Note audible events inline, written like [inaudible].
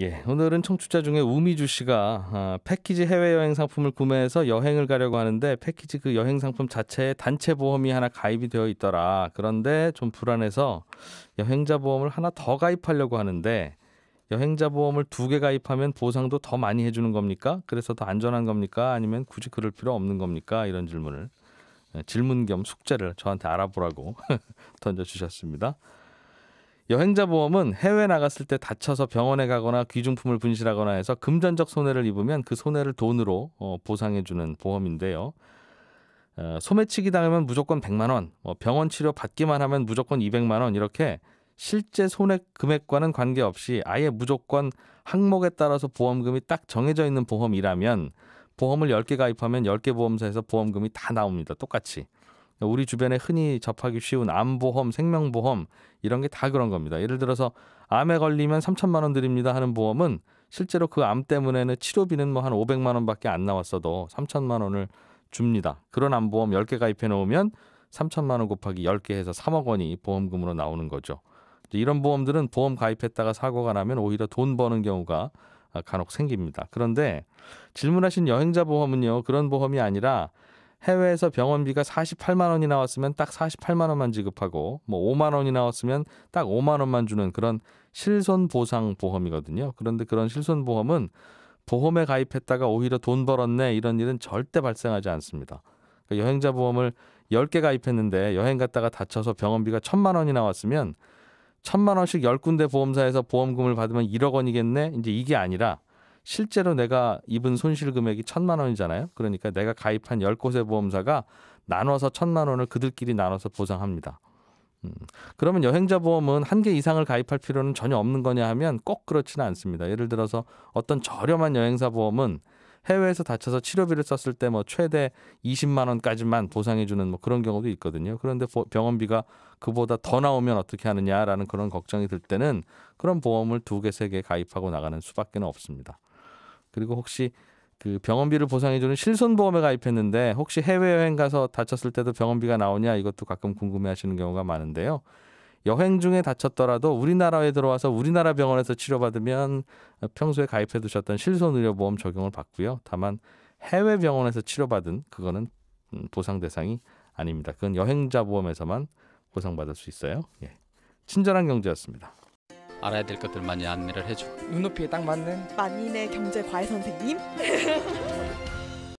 예, 오늘은 청취자 중에 우미주 씨가 아, 패키지 해외여행 상품을 구매해서 여행을 가려고 하는데 패키지 그 여행 상품 자체에 단체 보험이 하나 가입이 되어 있더라. 그런데 좀 불안해서 여행자 보험을 하나 더 가입하려고 하는데 여행자 보험을 두 개 가입하면 보상도 더 많이 해주는 겁니까? 그래서 더 안전한 겁니까? 아니면 굳이 그럴 필요 없는 겁니까? 이런 질문을 예, 질문 겸 숙제를 저한테 알아보라고 [laughs] 던져주셨습니다. 여행자 보험은 해외 나갔을 때 다쳐서 병원에 가거나 귀중품을 분실하거나 해서 금전적 손해를 입으면 그 손해를 돈으로 어, 보상해주는 보험인데요. 어, 소매치기 당하면 무조건 100만 원, 어, 병원 치료 받기만 하면 무조건 200만 원 이렇게 실제 손액 금액과는 관계없이 아예 무조건 항목에 따라서 보험금이 딱 정해져 있는 보험이라면 보험을 10개 가입하면 10개 보험사에서 보험금이 다 나옵니다. 똑같이. 우리 주변에 흔히 접하기 쉬운 암보험, 생명보험 이런 게 다 그런 겁니다. 예를 들어서 암에 걸리면 3천만 원 드립니다 하는 보험은 실제로 그 암 때문에는 치료비는 뭐 한 500만 원밖에 안 나왔어도 3천만 원을 줍니다. 그런 암보험 10개 가입해 놓으면 3천만 원 곱하기 10개 해서 3억 원이 보험금으로 나오는 거죠. 이런 보험들은 보험 가입했다가 사고가 나면 오히려 돈 버는 경우가 아, 간혹 생깁니다. 그런데 질문하신 여행자 보험은요, 그런 보험이 아니라 해외에서 병원비가 48만 원이 나왔으면 딱 48만 원만 지급하고 뭐 5만 원이 나왔으면 딱 5만 원만 주는 그런 실손 보상 보험이거든요. 그런데 그런 실손 보험은 보험에 가입했다가 오히려 돈 벌었네 이런 일은 절대 발생하지 않습니다. 그러니까 여행자 보험을 10개 가입했는데 여행 갔다가 다쳐서 병원비가 1000만 원이 나왔으면 1000만 원씩 10군데 보험사에서 보험금을 받으면 1억 원이겠네. 이제 이게 아니라 실제로 내가 입은 손실 금액이 천만 원이잖아요. 그러니까 내가 가입한 열곳의 보험사가 나눠서 천만 원을 그들끼리 나눠서 보상합니다. 음. 그러면 여행자 보험은 한 개 이상을 가입할 필요는 전혀 없는 거냐 하면 꼭 그렇지는 않습니다. 예를 들어서 어떤 저렴한 여행사 보험은 해외에서 다쳐서 치료비를 썼을 때 뭐 최대 20만 원까지만 보상해 주는 뭐 그런 경우도 있거든요. 그런데 병원비가 그보다 더 나오면 어떻게 하느냐라는 그런 걱정이 들 때는 그런 보험을 두 개, 세 개 가입하고 나가는 수밖에 는 없습니다. 그리고 혹시 그 병원비를 보상해주는 실손보험에 가입했는데 혹시 해외여행 가서 다쳤을 때도 병원비가 나오냐 이것도 가끔 궁금해하시는 경우가 많은데요. 여행 중에 다쳤더라도 우리나라에 들어와서 우리나라 병원에서 치료받으면 평소에 가입해두셨던 실손의료보험 적용을 받고요. 다만 해외 병원에서 치료받은 그거는 음, 보상 대상이 아닙니다. 그건 여행자 보험에서만 보상받을 수 있어요. 예. 친절한 경제였습니다. 알아야 될것들 많이 안내를 해줘 눈높이에 딱 맞는 만인의 경제 과외 선생님 [laughs]